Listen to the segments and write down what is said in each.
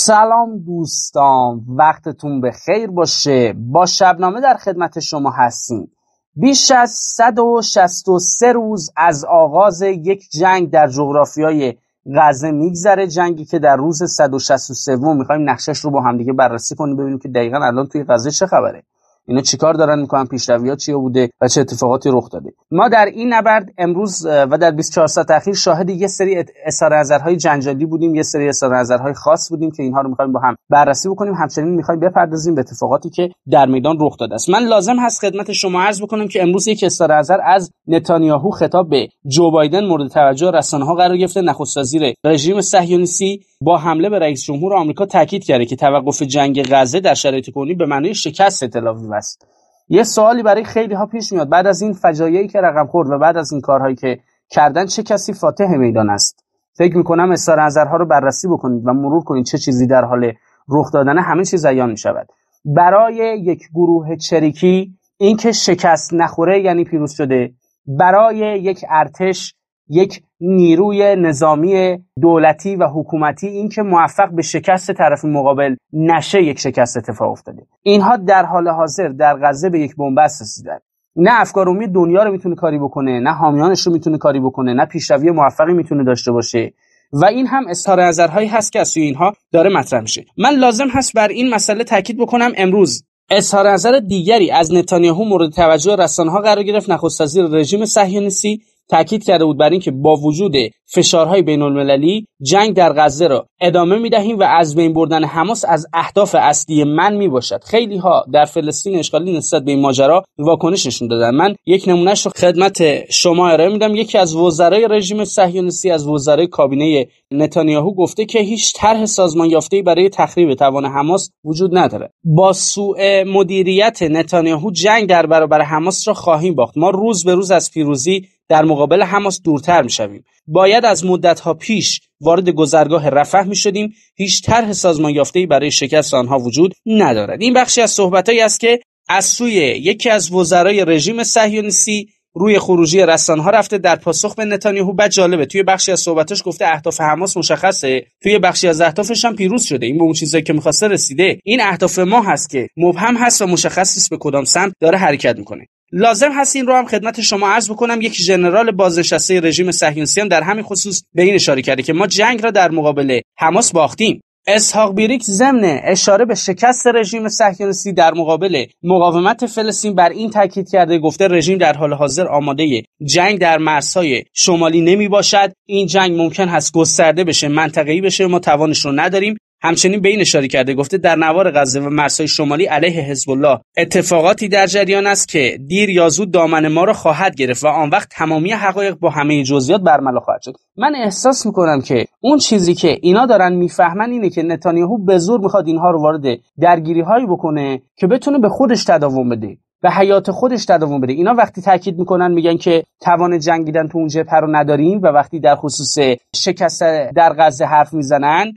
سلام دوستان وقتتون به خیر باشه با شبنامه در خدمت شما هستیم بیش از 163 روز از آغاز یک جنگ در جغرافیای غزه میگذره جنگی که در روز 163 میخوایم نقشش رو با همدیگه بررسی کنیم ببینیم که دقیقا الان توی غزه چه خبره اینا چیکار دارن میکنن پیشروی ها چیه بوده و چه اتفاقاتی رخ داده ما در این نبرد امروز و در 24 ساعت اخیر شاهد یه سری اظهار نظرهای جنجالی بودیم یه سری اظهار نظرهای خاص بودیم که اینها رو میخوایم با هم بررسی بکنیم همچنین میخوایم بپردازیم به اتفاقاتی که در میدان رخ داده است من لازم هست خدمت شما عرض بکنم که امروز یک اظهار نظر از نتانیاهو خطاب به جو بایدن مورد توجه رسانه ها قرار گرفته نخست وزیر رژیم صهیونیستی با حمله به رئیس جمهور آمریکا تاکید کرده که توقف جنگ غزه در شرایط کنونی به معنای شکست تلاویو است یه سوالی برای خیلی ها پیش میاد بعد از این فجایعی که رقم خورد و بعد از این کارهایی که کردن چه کسی فاتح میدان است فکر میکنم اظهار نظرها رو بررسی بکنید و مرور کنید چه چیزی در حال رخ دادن همه چیز عیان میشود برای یک گروه چریکی اینکه شکست نخوره یعنی پیروز شده برای یک ارتش یک نیروی نظامی دولتی و حکومتی این که موفق به شکست طرف مقابل نشه یک شکست اتفاق افتاده اینها در حال حاضر در غزه به یک بنبست رسیدن نه افکار عمومی دنیا رو میتونه کاری بکنه نه حامیانش رو میتونه کاری بکنه نه پیشروی موفقی میتونه داشته باشه و این هم اظهار نظرهایی هست که از سوی اینها داره مطرح میشه من لازم هست بر این مسئله تاکید بکنم امروز اظهار نظر دیگری از نتانیاهو مورد توجه رسانه‌ها قرار گرفت نخست وزیر رژیم صهیونیستی تاکید کرده بود بر اینکه با وجود فشارهای بین المللی جنگ در غزه را ادامه می دهیم و از بین بردن حماس از اهداف اصلی من می باشد خیلی ها در فلسطین اشغالی نسبت به این ماجرا واکنش نشون دادن من یک نمونهش رو خدمت شما ارائه میدم یکی از وزرای رژیم صهیونیستی از وزرای کابینه نتانیاهو گفته که هیچ طرح سازمان یافته برای تخریب توان حماس وجود نداره با سوء مدیریت نتانیاهو جنگ در برابر حماس را خواهیم باخت ما روز به روز از پیروزی در مقابل حماس دورتر می شویم. باید از مدت ها پیش وارد گذرگاه رفح می شدیم هیچ طرح سازمان یافته برای شکست آنها وجود ندارد این بخشی از صحبتهایی است که از سوی یکی از وزرای رژیم صهیونیستی روی خروجی ها رفته در پاسخ به نتانیاهو بعد جالبه توی بخشی از صحبتش گفته اهداف حماس مشخصه توی بخشی از اهدافش هم پیروز شده این به اون چیزایی که میخواسته رسیده این اهداف ما هست که مبهم هست و مشخص نیست به کدام سمت داره حرکت میکنه لازم هست این رو هم خدمت شما عرض بکنم یک ژنرال بازنشسته رژیم صهیونیستی در همین خصوص به این اشاره کرده که ما جنگ را در مقابل حماس باختیم اسحاق بیریک ضمن اشاره به شکست رژیم صهیونیستی در مقابل مقاومت فلسطین بر این تاکید کرده گفته رژیم در حال حاضر آماده جنگ در مرزهای شمالی نمی باشد این جنگ ممکن هست گسترده بشه منطقه‌ای بشه ما توانش رو نداریم همچنین به این اشاره کرده گفته در نوار غزه و مرزهای شمالی علیه حزب الله اتفاقاتی در جریان است که دیر یا زود دامن ما را خواهد گرفت و آن وقت تمامی حقایق با همه جزئیات برملا خواهد شد من احساس میکنم که اون چیزی که اینا دارن میفهمن اینه که نتانیاهو به زور میخواد اینها رو وارد درگیری هایی بکنه که بتونه به خودش تداوم بده و حیات خودش تداوم بده اینا وقتی تاکید میکنن میگن که توان جنگیدن تو اون جبهه رو نداریم و وقتی در خصوص شکست در غزه حرف میزنن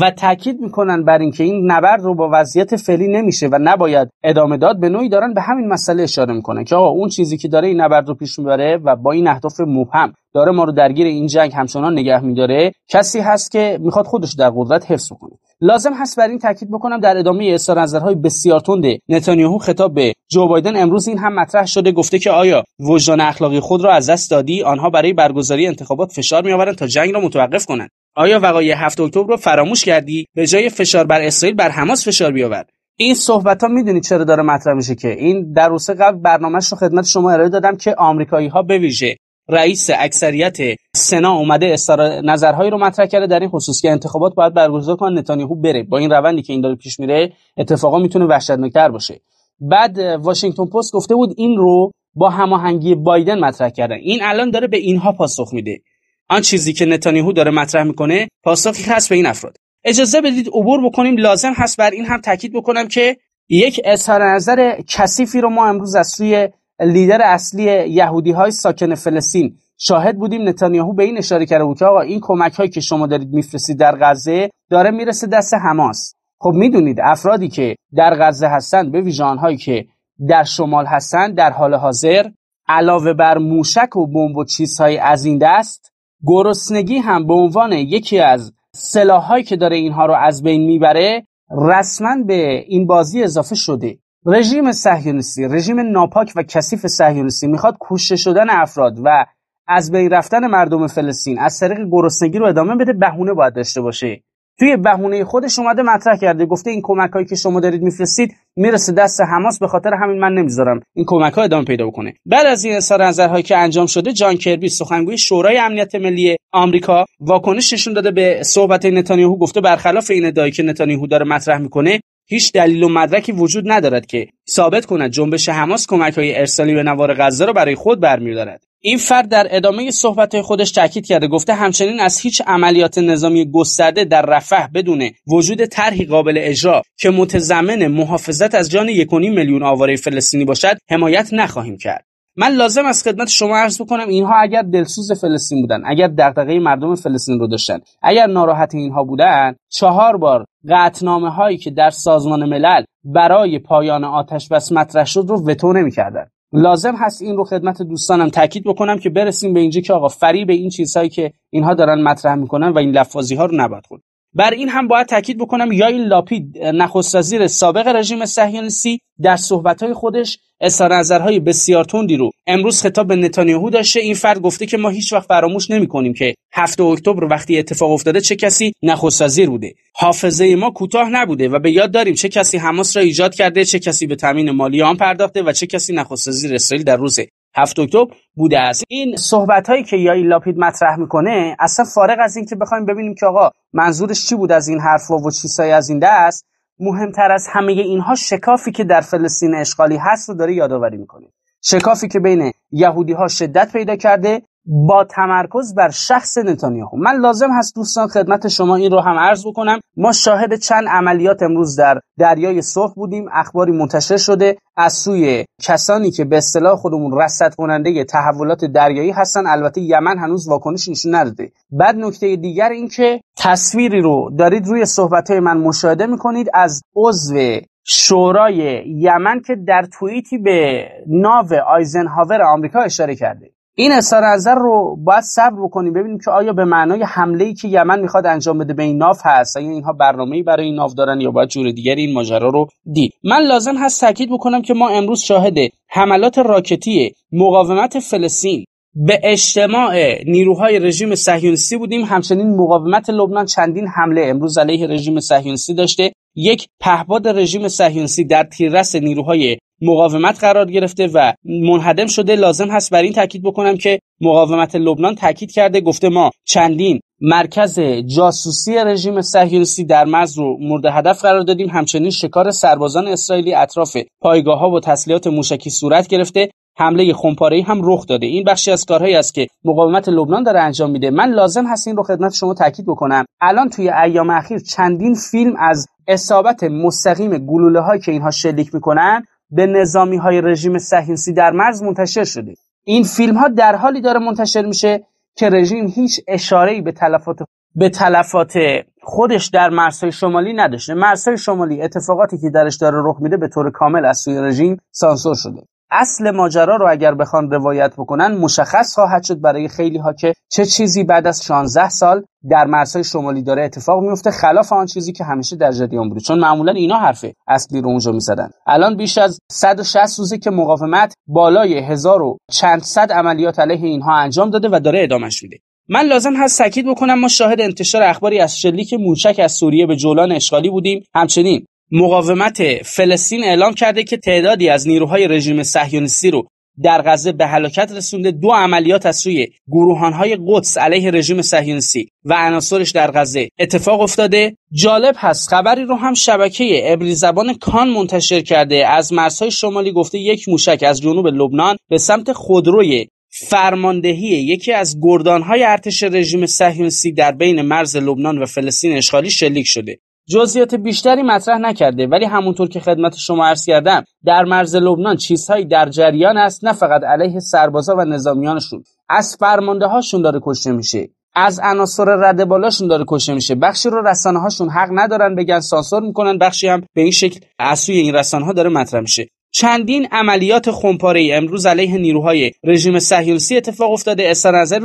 و تاکید میکنن بر اینکه این نبرد رو با وضعیت فعلی نمیشه و نباید ادامه داد به نوعی دارن به همین مسئله اشاره میکنن که آقا اون چیزی که داره این نبرد رو پیش میبره و با این اهداف مبهم داره ما رو درگیر این جنگ همچنان نگه میداره کسی هست که میخواد خودش در قدرت حفظ کنه لازم هست بر این تاکید بکنم در ادامه اظهار نظرهای بسیار تند نتانیاهو خطاب به جو بایدن امروز این هم مطرح شده گفته که آیا وجدان اخلاقی خود را از دست دادی آنها برای برگزاری انتخابات فشار میآورند تا جنگ را متوقف کنند آیا وقایع 7 اکتبر رو فراموش کردی به جای فشار بر اسرائیل بر حماس فشار بیاورد این صحبت ها میدونید چرا داره مطرح میشه که این در روسه قبل برنامهش رو خدمت شما ارائه دادم که آمریکایی ها به ویژه رئیس اکثریت سنا اومده استرا... نظرهایی رو مطرح کرده در این خصوص که انتخابات باید برگزار کنه نتانیاهو بره با این روندی که این داره پیش میره اتفاقا میتونه وحشتناکتر باشه بعد واشنگتن پست گفته بود این رو با هماهنگی بایدن مطرح کردن این الان داره به اینها پاسخ میده آن چیزی که نتانیاهو داره مطرح میکنه پاسخی هست به این افراد اجازه بدید عبور بکنیم لازم هست بر این هم تاکید بکنم که یک اظهار نظر کثیفی رو ما امروز از سوی لیدر اصلی یهودی های ساکن فلسطین شاهد بودیم نتانیاهو به این اشاره کرده بود که آقا این کمک هایی که شما دارید میفرستید در غزه داره میرسه دست حماس خب میدونید افرادی که در غزه هستند به ویژان هایی که در شمال هستند در حال حاضر علاوه بر موشک و بمب و چیزهای از این دست گرسنگی هم به عنوان یکی از سلاحهایی که داره اینها رو از بین میبره رسما به این بازی اضافه شده رژیم صهیونیستی رژیم ناپاک و کثیف صهیونیستی میخواد کوشش شدن افراد و از بین رفتن مردم فلسطین از طریق گرسنگی رو ادامه بده بهونه باید داشته باشه توی بهونه خودش اومده مطرح کرده گفته این کمک هایی که شما دارید میفرستید میرسه دست حماس به خاطر همین من نمیذارم این کمک ها ادامه پیدا بکنه بعد از این اظهار نظرهایی که انجام شده جان کربی سخنگوی شورای امنیت ملی آمریکا واکنش نشون داده به صحبت نتانیاهو گفته برخلاف این ادعایی که نتانیاهو داره مطرح میکنه هیچ دلیل و مدرکی وجود ندارد که ثابت کند جنبش حماس های ارسالی به نوار غزه را برای خود برمیدارد. این فرد در ادامه صحبت خودش تاکید کرده گفته همچنین از هیچ عملیات نظامی گسترده در رفح بدون وجود طرحی قابل اجرا که متضمن محافظت از جان 1.5 میلیون آواره فلسطینی باشد حمایت نخواهیم کرد من لازم از خدمت شما عرض بکنم اینها اگر دلسوز فلسطین بودن اگر دغدغه مردم فلسطین رو داشتن اگر ناراحت اینها بودن چهار بار قطنامه هایی که در سازمان ملل برای پایان آتش بس مطرح شد رو وتو نمیکردن لازم هست این رو خدمت دوستانم تاکید بکنم که برسیم به اینجا که آقا فری به این چیزهایی که اینها دارن مطرح میکنن و این لفاظی ها رو نباید خود بر این هم باید تاکید بکنم یا لاپید نخست وزیر سابق رژیم صهیونیستی در صحبتهای خودش اظهار نظرهای بسیار تندی رو امروز خطاب به نتانیاهو داشته این فرد گفته که ما هیچ وقت فراموش نمی کنیم که 7 اکتبر وقتی اتفاق افتاده چه کسی نخست بوده حافظه ما کوتاه نبوده و به یاد داریم چه کسی حماس را ایجاد کرده چه کسی به تامین مالی آن پرداخته و چه کسی نخست وزیر اسرائیل در روز هفت اکتبر بوده است این صحبت هایی که یای لاپید مطرح میکنه اصلا فارغ از اینکه بخوایم ببینیم که آقا منظورش چی بود از این حرفا و چیزایی از این دست مهمتر از همه اینها شکافی که در فلسطین اشغالی هست رو داره یادآوری میکنه شکافی که بین یهودی ها شدت پیدا کرده با تمرکز بر شخص نتانیاهو من لازم هست دوستان خدمت شما این رو هم عرض بکنم ما شاهد چند عملیات امروز در دریای سرخ بودیم اخباری منتشر شده از سوی کسانی که به اصطلاح خودمون رصد کننده تحولات دریایی هستن البته یمن هنوز واکنش نشون نداده بعد نکته دیگر اینکه تصویری رو دارید روی صحبت من مشاهده میکنید از عضو شورای یمن که در توییتی به ناو آیزنهاور آمریکا اشاره کرده این اثر نظر رو باید صبر بکنیم ببینیم که آیا به معنای حمله ای که یمن میخواد انجام بده به این ناف هست یا اینها برنامه‌ای برای این ناف دارن یا باید جور دیگری این ماجرا رو دید من لازم هست تاکید بکنم که ما امروز شاهد حملات راکتی مقاومت فلسطین به اجتماع نیروهای رژیم صهیونیستی بودیم همچنین مقاومت لبنان چندین حمله امروز علیه رژیم صهیونیستی داشته یک پهباد رژیم صهیونیستی در تیررس نیروهای مقاومت قرار گرفته و منهدم شده لازم هست بر این تاکید بکنم که مقاومت لبنان تاکید کرده گفته ما چندین مرکز جاسوسی رژیم صهیونیستی در مرز رو مورد هدف قرار دادیم همچنین شکار سربازان اسرائیلی اطراف پایگاه ها و تسلیحات موشکی صورت گرفته حمله خمپاره هم رخ داده این بخشی از کارهایی است که مقاومت لبنان داره انجام میده من لازم هست این رو خدمت شما تاکید بکنم الان توی ایام اخیر چندین فیلم از اصابت مستقیم گلوله هایی که اینها شلیک میکنن به نظامی های رژیم صهیونیستی در مرز منتشر شده این فیلم ها در حالی داره منتشر میشه که رژیم هیچ اشاره به تلفات به تلفات خودش در مرزهای شمالی نداشته مرزهای شمالی اتفاقاتی که درش داره رخ میده به طور کامل از سوی رژیم سانسور شده اصل ماجرا رو اگر بخوان روایت بکنن مشخص خواهد شد برای خیلی ها که چه چیزی بعد از 16 سال در مرزهای شمالی داره اتفاق میفته خلاف آن چیزی که همیشه در جریان بوده چون معمولا اینا حرف اصلی رو اونجا میزدن الان بیش از 160 روزه که مقاومت بالای هزار و چند صد عملیات علیه اینها انجام داده و داره ادامش میده من لازم هست سکید بکنم ما شاهد انتشار اخباری از شلیک موچک از سوریه به جولان اشغالی بودیم همچنین مقاومت فلسطین اعلام کرده که تعدادی از نیروهای رژیم صهیونیستی رو در غزه به هلاکت رسونده دو عملیات از سوی گروهانهای قدس علیه رژیم صهیونیستی و عناصرش در غزه اتفاق افتاده جالب هست خبری رو هم شبکه ابریزبان زبان کان منتشر کرده از مرزهای شمالی گفته یک موشک از جنوب لبنان به سمت خودروی فرماندهی یکی از گردانهای ارتش رژیم صهیونیستی در بین مرز لبنان و فلسطین اشغالی شلیک شده جزئیات بیشتری مطرح نکرده ولی همونطور که خدمت شما عرض کردم در مرز لبنان چیزهایی در جریان است نه فقط علیه سربازا و نظامیانشون از فرمانده هاشون داره کشته میشه از عناصر رد بالاشون داره کشته میشه بخشی رو رسانه هاشون حق ندارن بگن سانسور میکنن بخشی هم به این شکل از سوی این رسانه ها داره مطرح میشه چندین عملیات خونپاره امروز علیه نیروهای رژیم صهیونیستی اتفاق افتاده اظهار نظر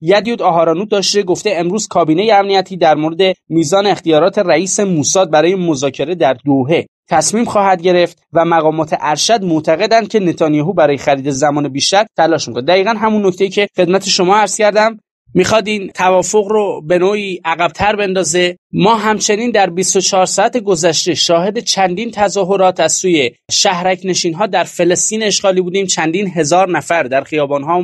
یدیود آهارانو داشته گفته امروز کابینه امنیتی در مورد میزان اختیارات رئیس موساد برای مذاکره در دوهه تصمیم خواهد گرفت و مقامات ارشد معتقدند که نتانیاهو برای خرید زمان بیشتر تلاش میکنه دقیقا همون نکته که خدمت شما عرض کردم میخواد این توافق رو به نوعی عقبتر بندازه ما همچنین در 24 ساعت گذشته شاهد چندین تظاهرات از سوی شهرک نشین ها در فلسطین اشغالی بودیم چندین هزار نفر در خیابان ها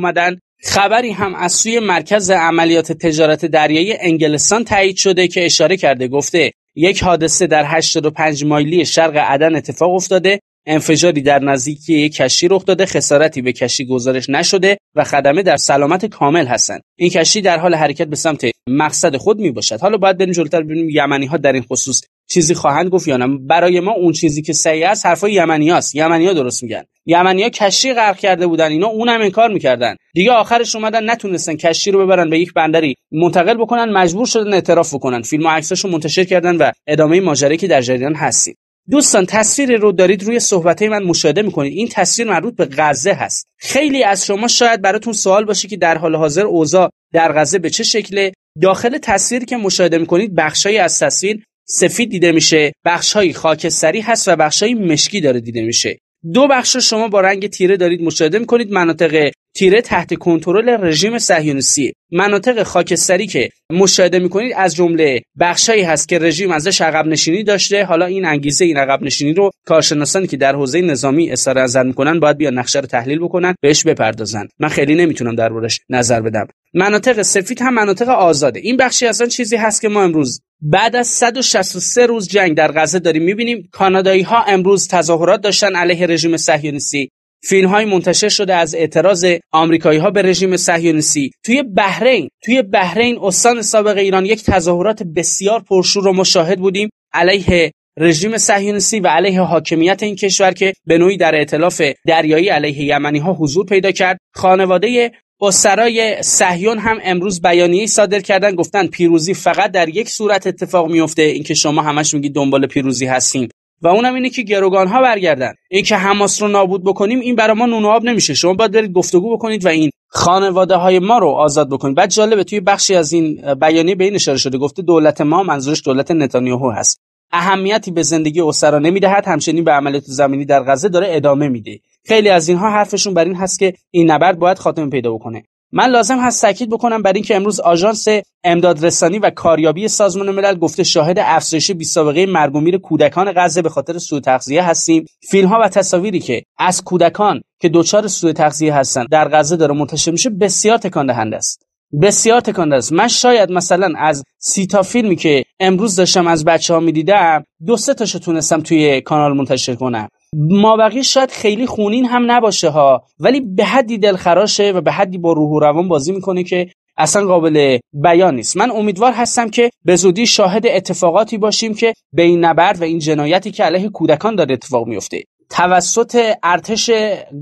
خبری هم از سوی مرکز عملیات تجارت دریایی انگلستان تایید شده که اشاره کرده گفته یک حادثه در 85 مایلی شرق عدن اتفاق افتاده انفجاری در نزدیکی یک کشتی رخ داده خسارتی به کشتی گزارش نشده و خدمه در سلامت کامل هستند این کشتی در حال حرکت به سمت مقصد خود می باشد حالا باید بریم جلوتر ببینیم یمنی ها در این خصوص چیزی خواهند گفت یا نه برای ما اون چیزی که صحیح است حرفای یمنیاست یمنیا درست میگن یمنیا کشتی غرق کرده بودن اینا اونم کار میکردن دیگه آخرش اومدن نتونستن کشتی رو ببرن به یک بندری منتقل بکنن مجبور شدن اعتراف بکنن فیلم و عکساشو منتشر کردن و ادامه ماجرایی که در جریان هستید دوستان تصویر رو دارید روی صحبته من مشاهده میکنید این تصویر مربوط به غزه هست خیلی از شما شاید براتون سوال باشه که در حال حاضر اوضاع در غزه به چه شکله داخل تصویر که مشاهده میکنید بخشهایی از تصویر سفید دیده میشه بخشهایی خاکستری هست و های مشکی داره دیده میشه دو بخش شما با رنگ تیره دارید مشاهده میکنید مناطق تیره تحت کنترل رژیم صهیونیستی مناطق خاکستری که مشاهده میکنید از جمله بخشهایی هست که رژیم ازش عقب نشینی داشته حالا این انگیزه این عقب نشینی رو کارشناسانی که در حوزه نظامی از نظر میکنن باید بیا نقشه رو تحلیل بکنن بهش بپردازن من خیلی نمیتونم دربارش نظر بدم مناطق سفید هم مناطق آزاده این بخشی از آن چیزی هست که ما امروز بعد از 163 روز جنگ در غزه داریم میبینیم کانادایی ها امروز تظاهرات داشتن علیه رژیم صهیونیستی فیلم های منتشر شده از اعتراض آمریکایی ها به رژیم صهیونیستی توی بحرین توی بحرین استان سابق ایران یک تظاهرات بسیار پرشور رو مشاهد بودیم علیه رژیم صهیونیستی و علیه حاکمیت این کشور که به نوعی در ائتلاف دریایی علیه یمنی ها حضور پیدا کرد خانواده سرای سهیون هم امروز بیانیه صادر کردن گفتن پیروزی فقط در یک صورت اتفاق میفته اینکه شما همش میگید دنبال پیروزی هستیم و اونم اینه که گروگان ها برگردن اینکه حماس رو نابود بکنیم این برای ما نون آب نمیشه شما باید برید گفتگو بکنید و این خانواده های ما رو آزاد بکنید بعد جالبه توی بخشی از این بیانیه به این اشاره شده گفته دولت ما منظورش دولت نتانیاهو هست اهمیتی به زندگی اسرا نمیدهد همچنین به عملیات زمینی در غزه داره ادامه میده خیلی از اینها حرفشون بر این هست که این نبرد باید خاتمه پیدا بکنه من لازم هست تاکید بکنم بر اینکه امروز آژانس امدادرسانی و کاریابی سازمان ملل گفته شاهد افزایش بیسابقه سابقه مرگ کودکان غزه به خاطر سوء تغذیه هستیم فیلم ها و تصاویری که از کودکان که دچار سوء تغذیه هستند در غزه داره منتشر میشه بسیار تکان دهنده است بسیار تکان است من شاید مثلا از سی تا فیلمی که امروز داشتم از بچه ها میدیدم دو سه تاشو تونستم توی کانال منتشر کنم مابقی شاید خیلی خونین هم نباشه ها ولی به حدی دلخراشه و به حدی با روح و روان بازی میکنه که اصلا قابل بیان نیست من امیدوار هستم که به زودی شاهد اتفاقاتی باشیم که به این نبرد و این جنایتی که علیه کودکان داره اتفاق میفته توسط ارتش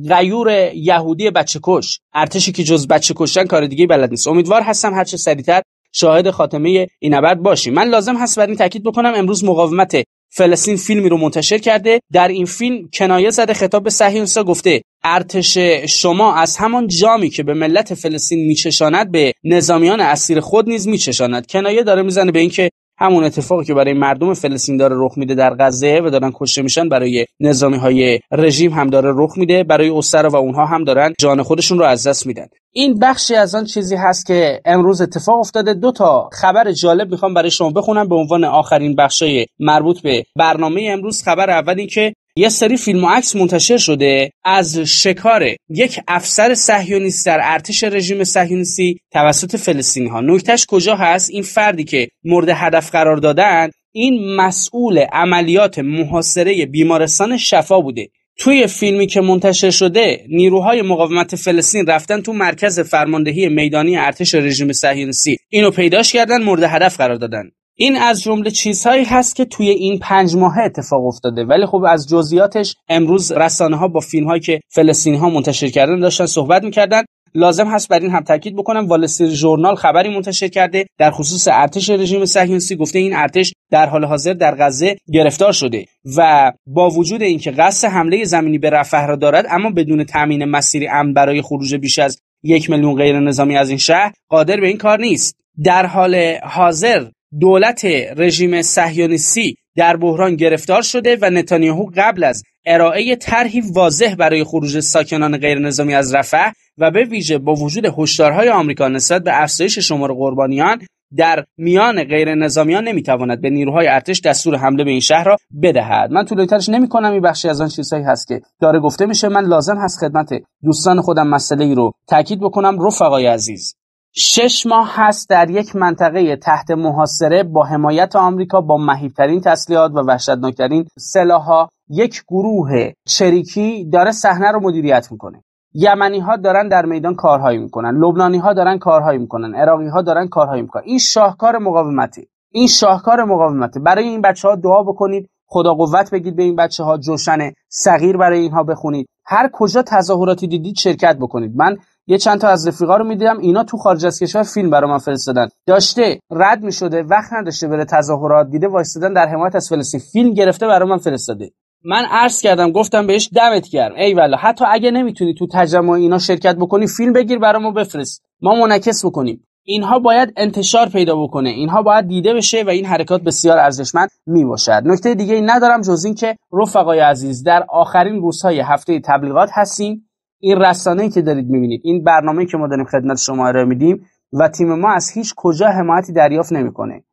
غیور یهودی بچه کش ارتشی که جز بچه کشتن کار دیگه بلد نیست امیدوار هستم هرچه سریعتر شاهد خاتمه این نبرد باشیم من لازم هست بر این تاکید بکنم امروز مقاومت فلسطین فیلمی رو منتشر کرده در این فیلم کنایه زده خطاب به صهیونیستها گفته ارتش شما از همان جامی که به ملت فلسطین میچشاند به نظامیان اسیر خود نیز میچشاند کنایه داره میزنه به اینکه همون اتفاقی که برای مردم فلسطین داره رخ میده در غزه و دارن کشته میشن برای نظامی های رژیم هم داره رخ میده برای اسرا و اونها هم دارن جان خودشون رو از دست میدن این بخشی از آن چیزی هست که امروز اتفاق افتاده دو تا خبر جالب میخوام برای شما بخونم به عنوان آخرین بخشای مربوط به برنامه امروز خبر اول این که یه سری فیلم و عکس منتشر شده از شکار یک افسر صهیونیست در ارتش رژیم صهیونیستی توسط فلسطینی ها نکتش کجا هست این فردی که مورد هدف قرار دادن این مسئول عملیات محاصره بیمارستان شفا بوده توی فیلمی که منتشر شده نیروهای مقاومت فلسطین رفتن تو مرکز فرماندهی میدانی ارتش رژیم صهیونیستی اینو پیداش کردن مورد هدف قرار دادن این از جمله چیزهایی هست که توی این پنج ماه اتفاق افتاده ولی خب از جزئیاتش امروز رسانه ها با فیلم هایی که فلسطینی ها منتشر کردن داشتن صحبت میکردن لازم هست بر این هم تاکید بکنم والستر ژورنال خبری منتشر کرده در خصوص ارتش رژیم صهیونیستی گفته این ارتش در حال حاضر در غزه گرفتار شده و با وجود اینکه قصد حمله زمینی به رفح را دارد اما بدون تامین مسیر امن برای خروج بیش از یک میلیون غیر نظامی از این شهر قادر به این کار نیست در حال حاضر دولت رژیم صهیونیستی در بحران گرفتار شده و نتانیاهو قبل از ارائه طرحی واضح برای خروج ساکنان غیرنظامی از رفح و به ویژه با وجود هشدارهای آمریکا نسبت به افزایش شمار قربانیان در میان غیر نظامیان نمیتواند به نیروهای ارتش دستور حمله به این شهر را بدهد من نمی نمیکنم این بخشی از آن چیزهایی هست که داره گفته میشه من لازم هست خدمت دوستان خودم مسئله ای رو تاکید بکنم رفقای عزیز شش ماه هست در یک منطقه تحت محاصره با حمایت آمریکا با مهیبترین تسلیحات و وحشتناکترین سلاحها یک گروه چریکی داره صحنه رو مدیریت میکنه یمنی ها دارن در میدان کارهایی میکنن لبنانی ها دارن کارهایی میکنن عراقی ها دارن کارهایی میکنن این شاهکار مقاومتی این شاهکار مقاومته برای این بچه ها دعا بکنید خدا قوت بگید به این بچه ها جوشن صغیر برای اینها بخونید هر کجا تظاهراتی دیدید شرکت بکنید من یه چند تا از رفیقا رو میدیدم اینا تو خارج از کشور فیلم برای من فرستادن داشته رد میشده وقت نداشته بره تظاهرات دیده وایستادن در حمایت از فلسطین فیلم گرفته برای من فرستاده من عرض کردم گفتم بهش دمت گرم ای والا، حتی اگه نمیتونی تو تجمع اینا شرکت بکنی فیلم بگیر برامو بفرست ما منعکس بکنیم اینها باید انتشار پیدا بکنه اینها باید دیده بشه و این حرکات بسیار ارزشمند می باشد نکته دیگه ندارم جز اینکه رفقای عزیز در آخرین روزهای هفته تبلیغات هستیم این رسانه‌ای که دارید میبینید این برنامه که ما داریم خدمت شما ارائه میدیم و تیم ما از هیچ کجا حمایتی دریافت نمیکنه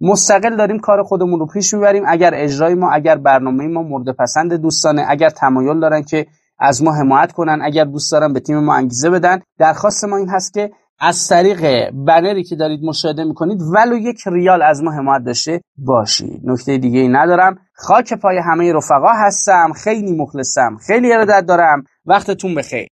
مستقل داریم کار خودمون رو پیش میبریم اگر اجرای ما اگر برنامه ما مورد پسند دوستانه اگر تمایل دارن که از ما حمایت کنن اگر دوست دارن به تیم ما انگیزه بدن درخواست ما این هست که از طریق بنری که دارید مشاهده میکنید ولو یک ریال از ما حمایت داشته باشید نکته دیگه ای ندارم خاک پای همه رفقا هستم خیلی مخلصم خیلی ارادت دارم وقتتون بخیر